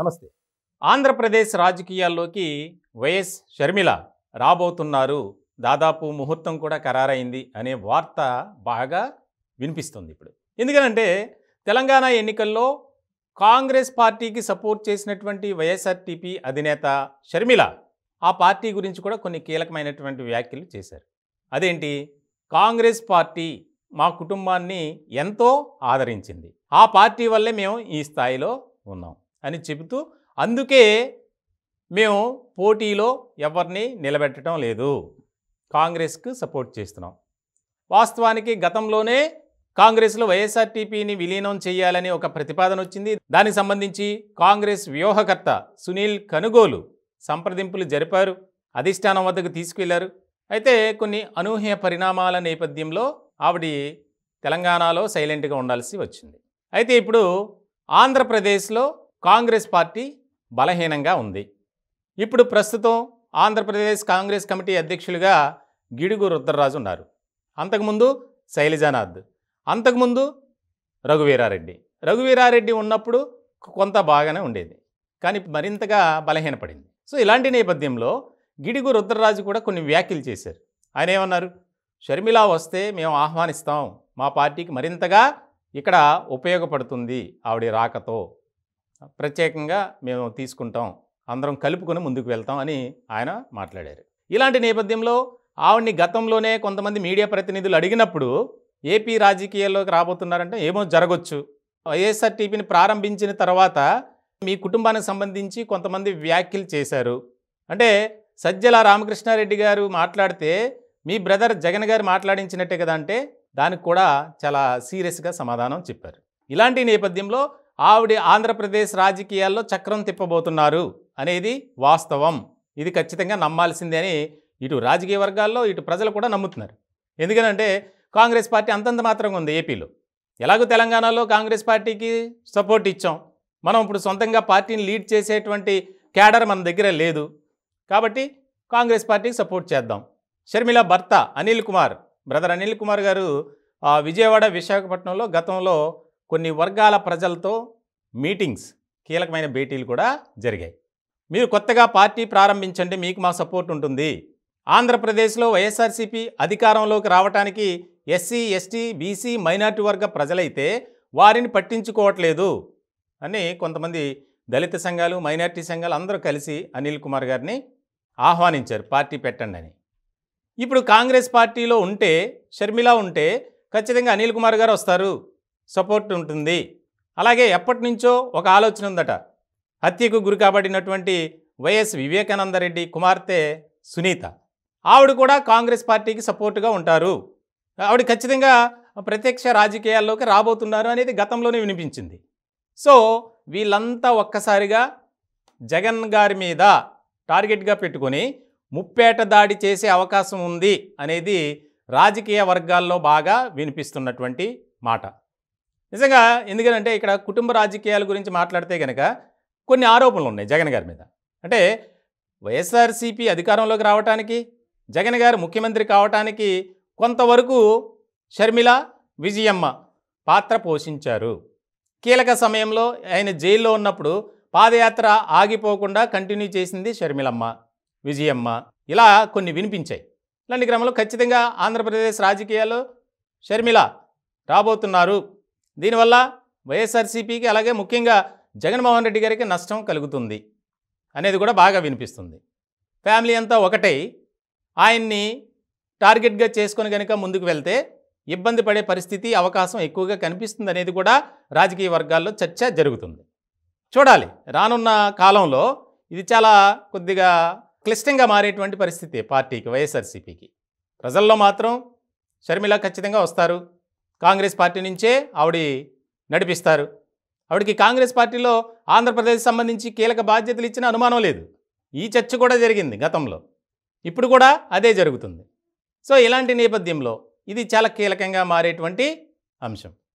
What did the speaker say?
నమస్తే ఆంధ్రప్రదేశ్ రాజకీయాల్లోకి వైఎస్ షర్మిల రాబోతున్నారు దాదాపు ముహూర్తం కూడా ఖరారైంది అనే వార్త బాగా వినిపిస్తుంది ఇప్పుడు ఎందుకనంటే తెలంగాణ ఎన్నికల్లో కాంగ్రెస్ పార్టీకి సపోర్ట్ చేసినటువంటి వైఎస్ఆర్టీపీ అధినేత షర్మిల ఆ పార్టీ గురించి కూడా కొన్ని కీలకమైనటువంటి వ్యాఖ్యలు చేశారు అదేంటి కాంగ్రెస్ పార్టీ మా కుటుంబాన్ని ఎంతో ఆదరించింది ఆ పార్టీ వల్లే మేము ఈ స్థాయిలో ఉన్నాం అని చెబుతూ అందుకే మేము పోటీలో ఎవరిని నిలబెట్టడం లేదు కాంగ్రెస్కు సపోర్ట్ చేస్తున్నాం వాస్తవానికి గతంలోనే కాంగ్రెస్లో వైఎస్ఆర్టీపీని విలీనం చేయాలని ఒక ప్రతిపాదన వచ్చింది దానికి సంబంధించి కాంగ్రెస్ వ్యూహకర్త సునీల్ కనుగోలు సంప్రదింపులు జరిపారు అధిష్టానం వద్దకు తీసుకెళ్లారు అయితే కొన్ని అనూహ్య పరిణామాల నేపథ్యంలో ఆవిడ తెలంగాణలో సైలెంట్గా ఉండాల్సి వచ్చింది అయితే ఇప్పుడు ఆంధ్రప్రదేశ్లో కాంగ్రెస్ పార్టీ బలహీనంగా ఉంది ఇప్పుడు ప్రస్తుతం ఆంధ్రప్రదేశ్ కాంగ్రెస్ కమిటీ అధ్యక్షులుగా గిడుగు రుద్రరాజు ఉన్నారు అంతకుముందు శైలజానాథ్ అంతకుముందు రఘువీరారెడ్డి రఘువీరారెడ్డి ఉన్నప్పుడు కొంత బాగానే ఉండేది కానీ మరింతగా బలహీనపడింది సో ఇలాంటి నేపథ్యంలో గిడుగు రుద్రరాజు కూడా కొన్ని వ్యాఖ్యలు చేశారు ఆయన ఏమన్నారు షర్మిల వస్తే మేము ఆహ్వానిస్తాం మా పార్టీకి మరింతగా ఇక్కడ ఉపయోగపడుతుంది ఆవిడ రాకతో ప్రత్యేకంగా మేము తీసుకుంటాం అందరం కలుపుకొని ముందుకు వెళ్తాం అని ఆయన మాట్లాడారు ఇలాంటి నేపథ్యంలో ఆవిడ్ని గతంలోనే కొంతమంది మీడియా ప్రతినిధులు అడిగినప్పుడు ఏపీ రాజకీయాల్లోకి రాబోతున్నారంటే ఏమో జరగొచ్చు వైఎస్ఆర్టీపీని ప్రారంభించిన తర్వాత మీ కుటుంబానికి సంబంధించి కొంతమంది వ్యాఖ్యలు చేశారు అంటే సజ్జల రామకృష్ణారెడ్డి గారు మాట్లాడితే మీ బ్రదర్ జగన్ గారు మాట్లాడించినట్టే కదా అంటే దానికి కూడా చాలా సీరియస్గా సమాధానం చెప్పారు ఇలాంటి నేపథ్యంలో ఆవిడ ఆంధ్రప్రదేశ్ రాజకీయాల్లో చక్రం తిప్పబోతున్నారు అనేది వాస్తవం ఇది ఖచ్చితంగా నమ్మాల్సిందే అని ఇటు రాజకీయ వర్గాల్లో ఇటు ప్రజలు కూడా నమ్ముతున్నారు ఎందుకనంటే కాంగ్రెస్ పార్టీ అంతంత మాత్రంగా ఉంది ఏపీలో ఎలాగో తెలంగాణలో కాంగ్రెస్ పార్టీకి సపోర్ట్ ఇచ్చాం మనం ఇప్పుడు సొంతంగా పార్టీని లీడ్ చేసేటువంటి క్యాడర్ మన దగ్గర లేదు కాబట్టి కాంగ్రెస్ పార్టీకి సపోర్ట్ చేద్దాం షర్మిల భర్త అనిల్ కుమార్ బ్రదర్ అనిల్ కుమార్ గారు విజయవాడ విశాఖపట్నంలో గతంలో కొన్ని వర్గాల ప్రజలతో మీటింగ్స్ కీలకమైన భేటీలు కూడా జరిగాయి మీరు కొత్తగా పార్టీ ప్రారంభించండి మీకు మా సపోర్ట్ ఉంటుంది ఆంధ్రప్రదేశ్లో వైఎస్ఆర్సీపీ అధికారంలోకి రావటానికి ఎస్సీ ఎస్టీ బీసీ మైనార్టీ వర్గ ప్రజలైతే వారిని పట్టించుకోవట్లేదు అని కొంతమంది దళిత సంఘాలు మైనార్టీ సంఘాలు అందరూ కలిసి అనిల్ కుమార్ గారిని ఆహ్వానించారు పార్టీ పెట్టండి అని ఇప్పుడు కాంగ్రెస్ పార్టీలో ఉంటే షర్మిలా ఉంటే ఖచ్చితంగా అనిల్ కుమార్ గారు వస్తారు సపోర్ట్ ఉంటుంది అలాగే ఎప్పటి నుంచో ఒక ఆలోచన ఉందట హత్యకు గురి కాబడినటువంటి వైఎస్ వివేకానందరెడ్డి కుమార్తె సునీత ఆవిడ కూడా కాంగ్రెస్ పార్టీకి సపోర్టుగా ఉంటారు ఆవిడ ఖచ్చితంగా ప్రత్యక్ష రాజకీయాల్లోకి రాబోతున్నారు అనేది గతంలోనే వినిపించింది సో వీళ్ళంతా ఒక్కసారిగా జగన్ గారి మీద టార్గెట్గా పెట్టుకొని ముప్పేట దాడి చేసే అవకాశం ఉంది అనేది రాజకీయ వర్గాల్లో బాగా వినిపిస్తున్నటువంటి మాట నిజంగా ఎందుకంటే ఇక్కడ కుటుంబ రాజకీయాల గురించి మాట్లాడితే కనుక కొన్ని ఆరోపణలు ఉన్నాయి జగన్ గారి మీద అంటే వైఎస్ఆర్సీపీ అధికారంలోకి రావటానికి జగన్ గారు ముఖ్యమంత్రి కావటానికి కొంతవరకు షర్మిల విజయమ్మ పాత్ర పోషించారు కీలక సమయంలో ఆయన జైల్లో ఉన్నప్పుడు పాదయాత్ర ఆగిపోకుండా కంటిన్యూ చేసింది షర్మిలమ్మ విజయమ్మ ఇలా కొన్ని వినిపించాయి ఇలాంటి క్రమంలో ఖచ్చితంగా ఆంధ్రప్రదేశ్ రాజకీయాల్లో షర్మిల రాబోతున్నారు దీనివల్ల వైఎస్ఆర్సీపీకి అలాగే ముఖ్యంగా జగన్మోహన్ రెడ్డి గారికి నష్టం కలుగుతుంది అనేది కూడా బాగా వినిపిస్తుంది ఫ్యామిలీ అంతా ఒకటై ఆయన్ని టార్గెట్గా చేసుకొని కనుక ముందుకు వెళ్తే ఇబ్బంది పడే పరిస్థితి అవకాశం ఎక్కువగా కనిపిస్తుంది అనేది కూడా రాజకీయ వర్గాల్లో చర్చ జరుగుతుంది చూడాలి రానున్న కాలంలో ఇది చాలా కొద్దిగా క్లిష్టంగా మారేటువంటి పరిస్థితి పార్టీకి వైఎస్ఆర్సీపీకి ప్రజల్లో మాత్రం షర్మిల ఖచ్చితంగా వస్తారు కాంగ్రెస్ పార్టీ నుంచే ఆవిడ నడిపిస్తారు ఆవిడకి కాంగ్రెస్ పార్టీలో ఆంధ్రప్రదేశ్ సంబంధించి కీలక బాధ్యతలు ఇచ్చిన అనుమానం లేదు ఈ చర్చ కూడా జరిగింది గతంలో ఇప్పుడు కూడా అదే జరుగుతుంది సో ఇలాంటి నేపథ్యంలో ఇది చాలా కీలకంగా మారేటువంటి అంశం